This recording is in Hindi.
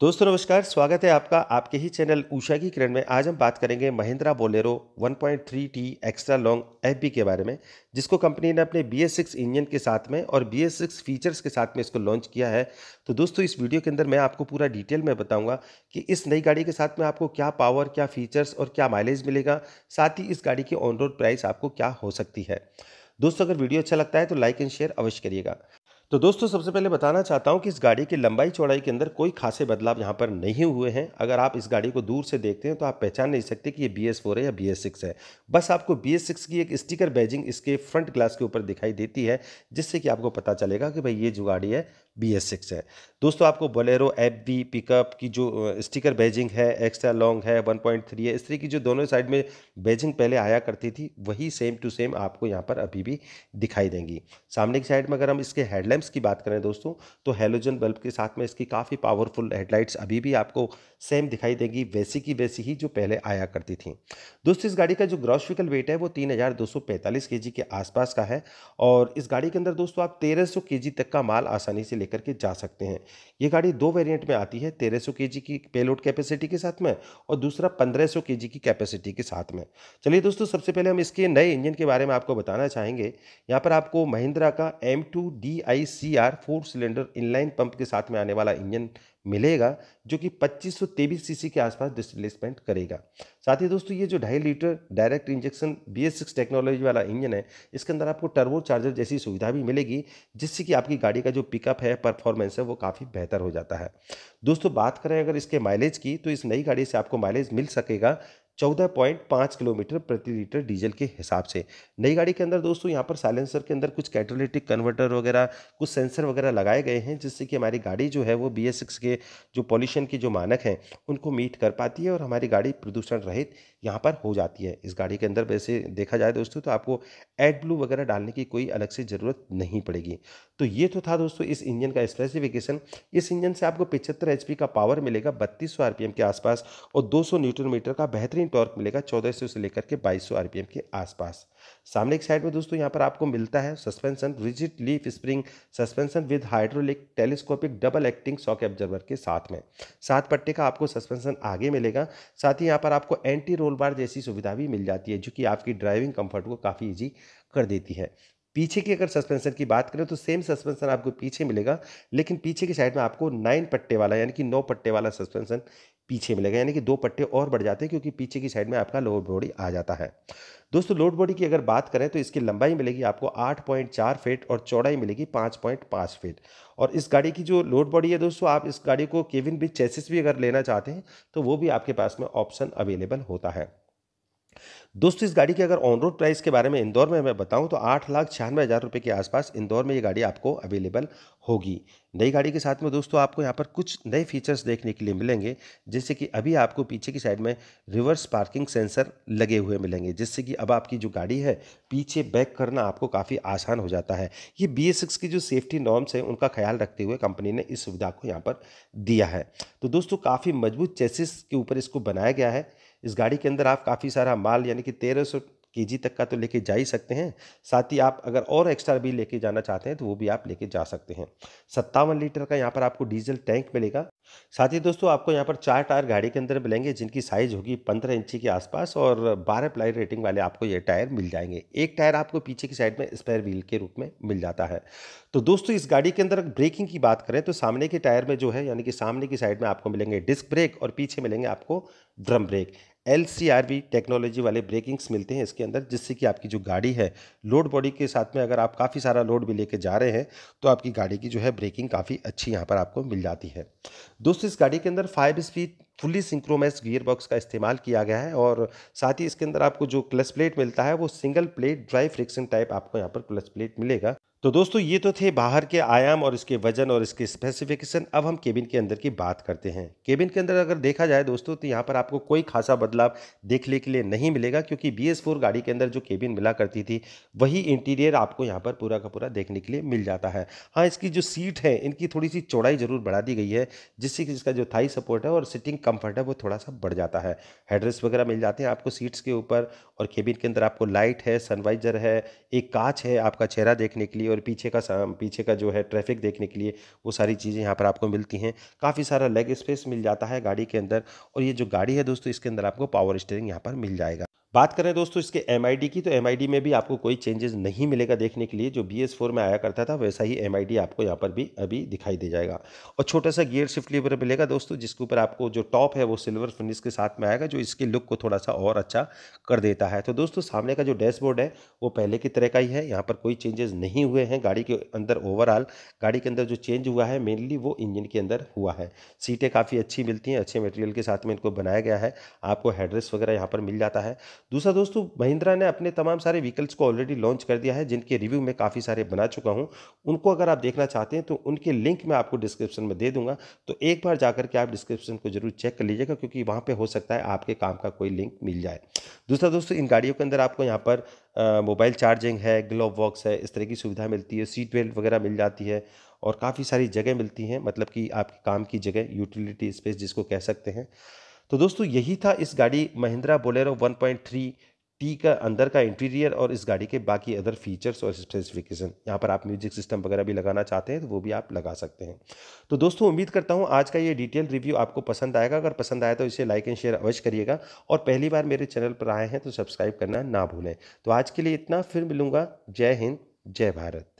दोस्तों नमस्कार स्वागत है आपका आपके ही चैनल उषा की किरण में आज हम बात करेंगे Mahindra Bolero 1.3 T extra long F के बारे में जिसको कंपनी ने अपने बी एस इंजन के साथ में और बी एस फीचर्स के साथ में इसको लॉन्च किया है तो दोस्तों इस वीडियो के अंदर मैं आपको पूरा डिटेल में बताऊंगा कि इस नई गाड़ी के साथ में आपको क्या पावर क्या फीचर्स और क्या माइलेज मिलेगा साथ ही इस गाड़ी की ऑन रोड प्राइस आपको क्या हो सकती है दोस्तों अगर वीडियो अच्छा लगता है तो लाइक एंड शेयर अवश्य करिएगा तो दोस्तों सबसे पहले बताना चाहता हूँ कि इस गाड़ी की लंबाई चौड़ाई के अंदर कोई खासे बदलाव यहाँ पर नहीं हुए हैं अगर आप इस गाड़ी को दूर से देखते हैं तो आप पहचान नहीं सकते कि ये बी एस फोर है या बी एस सिक्स है बस आपको बी एस सिक्स की एक स्टिकर बैजिंग इसके फ्रंट ग्लास के ऊपर दिखाई देती है जिससे कि आपको पता चलेगा कि भाई ये जो गाड़ी है बी एस सिक्स है दोस्तों आपको बोलेरो एप बी पिकअप की जो स्टिकर बैजिंग है एक्स्ट्रा लॉन्ग है वन पॉइंट थ्री है इस तरह की जो दोनों साइड में बैजिंग पहले आया करती थी वही सेम टू सेम आपको यहाँ पर अभी भी दिखाई देंगी सामने की साइड में अगर हम इसके हेडलैम्प्स की बात करें दोस्तों तो हेलोजन बल्ब के साथ में इसकी काफ़ी पावरफुल हेडलाइट्स अभी भी आपको सेम दिखाई देंगी वैसी की वैसी ही जो पहले आया करती थी दोस्तों इस गाड़ी का जो ग्रॉस वेट है वो तीन हज़ार दो सौ पैंतालीस के जी के आसपास का है और इस गाड़ी के अंदर दोस्तों आप तेरह सौ के जी तक का माल आसानी से ले लेकर के जा सकते हैं ये गाड़ी दो वेरिएंट में आती है 1300 सौ की पेलोड कैपेसिटी के साथ में और दूसरा 1500 सौ की कैपेसिटी के साथ में चलिए दोस्तों सबसे पहले हम इसके नए इंजन के बारे में आपको बताना चाहेंगे यहाँ पर आपको महिंद्रा का M two four cylinder inline pump के साथ में आने वाला इंजन मिलेगा जो कि 2523 सीसी के आसपास डिसप्लेसमेंट करेगा साथ ही दोस्तों ये जो ढाई litre direct injection B S six technology वाला इंजन है इसके अंदर आपको टर्बो चार्जर जैसी सुविधा भी मिलेगी जिससे कि आपकी गाड़ी का जो पिकअप है परफॉर्मेंस है वो काफ़ी बेहतर हो जाता है दोस्तों बात करें अगर इसके माइलेज की तो इस नई गाड़ी से आपको माइलेज मिल सकेगा चौदह पॉइंट पाँच किलोमीटर प्रति लीटर डीजल के हिसाब से नई गाड़ी के अंदर दोस्तों यहाँ पर साइलेंसर के अंदर कुछ कैटोलिटिक कन्वर्टर वगैरह कुछ सेंसर वगैरह लगाए गए हैं जिससे कि हमारी गाड़ी जो है वो बी के जो पॉल्यूशन के जो मानक हैं उनको मीट कर पाती है और हमारी गाड़ी प्रदूषण रहित यहाँ पर हो जाती है इस गाड़ी के अंदर वैसे देखा जाए दोस्तों तो आपको एड ब्लू वगैरह डालने की कोई अलग से ज़रूरत नहीं पड़ेगी तो ये तो था दोस्तों इस इंजन का स्पेसिफिकेशन इस इंजन से आपको पिछहत्तर एच का पावर मिलेगा बत्तीस सौ के आसपास और दो सौ मीटर का बेहतरीन स्प्रिंग टॉर्क मिलेगा 1400 से लेकर के 2200 आरपीएम के आसपास सामने की साइड में दोस्तों यहाँ पर आपको मिलता है suspension rigid leaf spring suspension with hydraulic telescopic double acting shock absorber के साथ में सात पट्टे का आपको सस्पेंशन आगे मिलेगा साथ ही यहाँ पर आपको एंटी रोल बार जैसी सुविधा भी मिल जाती है जो कि आपकी ड्राइविंग कम्फर्ट को काफ़ी ईजी कर देती है पीछे की अगर सस्पेंशन की बात करें तो सेम सस्पेंशन आपको पीछे मिलेगा लेकिन पीछे की साइड में आपको नाइन पट्टे वाला यानी कि नौ पट्टे वाला सस्पेंशन पीछे मिलेगा यानी कि दो पट्टे और बढ़ जाते हैं क्योंकि पीछे की साइड में आपका लोअर बॉडी आ जाता है दोस्तों लोड बॉडी की अगर बात करें तो इसकी लंबाई मिलेगी आपको आठ पॉइंट चार फीट और चौड़ाई मिलेगी पाँच पॉइंट पाँच फीट और इस गाड़ी की जो लोड बॉडी है दोस्तों आप इस गाड़ी को केविन भी चेसिस भी अगर लेना चाहते हैं तो वो भी आपके पास में ऑप्शन अवेलेबल होता है दोस्तों इस गाड़ी की अगर ऑन रोड प्राइस के बारे में इंदौर में मैं बताऊं तो आठ लाख छियानवे हज़ार रुपये के आसपास इंदौर में ये गाड़ी आपको अवेलेबल होगी नई गाड़ी के साथ में दोस्तों आपको यहाँ पर कुछ नए फीचर्स देखने के लिए मिलेंगे जैसे कि अभी आपको पीछे की साइड में रिवर्स पार्किंग सेंसर लगे हुए मिलेंगे जिससे कि अब आपकी जो गाड़ी है पीछे बैक करना आपको काफ़ी आसान हो जाता है ये बी की जो सेफ्टी नॉर्म्स हैं उनका ख्याल रखते हुए कंपनी ने इस सुविधा को यहाँ पर दिया है तो दोस्तों काफ़ी मजबूत चेसिस के ऊपर इसको बनाया गया है इस गाड़ी के अंदर आप काफ़ी सारा माल यानी कि तेरह सौ के तक का तो लेके जा ही सकते हैं साथ ही आप अगर और एक्स्ट्रा भी लेके जाना चाहते हैं तो वो भी आप लेके जा सकते हैं सत्तावन लीटर का यहाँ पर आपको डीजल टैंक मिलेगा साथ ही दोस्तों आपको यहाँ पर चार टायर गाड़ी के अंदर मिलेंगे जिनकी साइज होगी पंद्रह इंची के आसपास और बारह प्लाई रेटिंग वाले आपको ये टायर मिल जाएंगे एक टायर आपको पीछे की साइड में स्पेयर व्हील के रूप में मिल जाता है तो दोस्तों इस गाड़ी के अंदर ब्रेकिंग की बात करें तो सामने के टायर में जो है यानी कि सामने की साइड में आपको मिलेंगे डिस्क ब्रेक और पीछे मिलेंगे आपको ड्रम ब्रेक एल टेक्नोलॉजी वाले ब्रेकिंग्स मिलते हैं इसके अंदर जिससे कि आपकी जो गाड़ी है लोड बॉडी के साथ में अगर आप काफ़ी सारा लोड भी लेके जा रहे हैं तो आपकी गाड़ी की जो है ब्रेकिंग काफ़ी अच्छी यहाँ पर आपको मिल जाती है दोस्तों इस गाड़ी के अंदर five speed fully synchromesh gear box का इस्तेमाल किया गया है और साथ ही इसके अंदर आपको जो क्लच प्लेट मिलता है वो single plate dry friction type आपको यहाँ पर क्लच प्लेट मिलेगा तो दोस्तों ये तो थे बाहर के आयाम और इसके वजन और इसके स्पेसिफिकेशन अब हम केबिन के अंदर की बात करते हैं केबिन के अंदर अगर देखा जाए दोस्तों तो यहाँ पर आपको कोई खासा बदलाव देखने के लिए नहीं मिलेगा क्योंकि बी एस फोर गाड़ी के अंदर जो केबिन मिला करती थी वही इंटीरियर आपको यहाँ पर पूरा का पूरा देखने के लिए मिल जाता है हाँ इसकी जो सीट है इनकी थोड़ी सी चौड़ाई ज़रूर बढ़ा दी गई है जिससे कि इसका जो थाई सपोर्ट है और सिटिंग कम्फर्ट है वो थोड़ा सा बढ़ जाता है हेड्रेस वगैरह मिल जाते हैं आपको सीट्स के ऊपर और केबिन के अंदर आपको लाइट है सनवाइजर है एक कांच है आपका चेहरा देखने के लिए और पीछे का पीछे का जो है ट्रैफिक देखने के लिए वो सारी चीज़ें यहाँ पर आपको मिलती हैं काफ़ी सारा लेग स्पेस मिल जाता है गाड़ी के अंदर और ये जो गाड़ी है दोस्तों इसके अंदर आपको पावर स्टेयरिंग यहाँ पर मिल जाएगा बात करें दोस्तों इसके एम की तो एम में भी आपको कोई चेंजेस नहीं मिलेगा देखने के लिए जो बी में आया करता था वैसा ही एम आपको यहाँ पर भी अभी दिखाई दे जाएगा और छोटा सा गियर शिफ्ट लीवर मिलेगा दोस्तों जिसके ऊपर आपको जो टॉप है वो सिल्वर फिनिश के साथ में आएगा जो इसके लुक को थोड़ा सा और अच्छा कर देता है तो दोस्तों सामने का जो डैशबोर्ड है वो पहले की तरह का ही है यहाँ पर कोई चेंजेस नहीं हुए हैं गाड़ी के अंदर ओवरऑल गाड़ी के अंदर जो चेंज हुआ है मेनली वो इंजन के अंदर हुआ है सीटें काफ़ी अच्छी मिलती हैं अच्छे मटेरियल के साथ में इनको बनाया गया है आपको हेड्रेस वगैरह यहाँ पर मिल जाता है दूसरा दोस्तों महिंद्रा ने अपने तमाम सारे व्हीकल्स को ऑलरेडी लॉन्च कर दिया है जिनके रिव्यू मैं काफ़ी सारे बना चुका हूँ उनको अगर आप देखना चाहते हैं तो उनके लिंक मैं आपको डिस्क्रिप्शन में दे दूंगा तो एक बार जाकर के आप डिस्क्रिप्शन को जरूर चेक कर लीजिएगा क्योंकि वहाँ पर हो सकता है आपके काम का कोई लिंक मिल जाए दूसरा दोस्तों इन गाड़ियों के अंदर आपको यहाँ पर मोबाइल चार्जिंग है ग्लोव बॉक्स है इस तरह की सुविधा मिलती है सीट बेल्ट वगैरह मिल जाती है और काफ़ी सारी जगह मिलती हैं मतलब कि आपके काम की जगह यूटिलिटी स्पेस जिसको कह सकते हैं तो दोस्तों यही था इस गाड़ी महिंद्रा बोलेरो 1.3 टी का अंदर का इंटीरियर और इस गाड़ी के बाकी अदर फीचर्स और स्पेसिफिकेशन यहाँ पर आप म्यूजिक सिस्टम वगैरह भी लगाना चाहते हैं तो वो भी आप लगा सकते हैं तो दोस्तों उम्मीद करता हूँ आज का ये डिटेल रिव्यू आपको पसंद आएगा अगर पसंद आया तो इसे लाइक एंड शेयर अवश्य करिएगा और पहली बार मेरे चैनल पर आए हैं तो सब्सक्राइब करना ना भूलें तो आज के लिए इतना फिर मिलूंगा जय हिंद जय भारत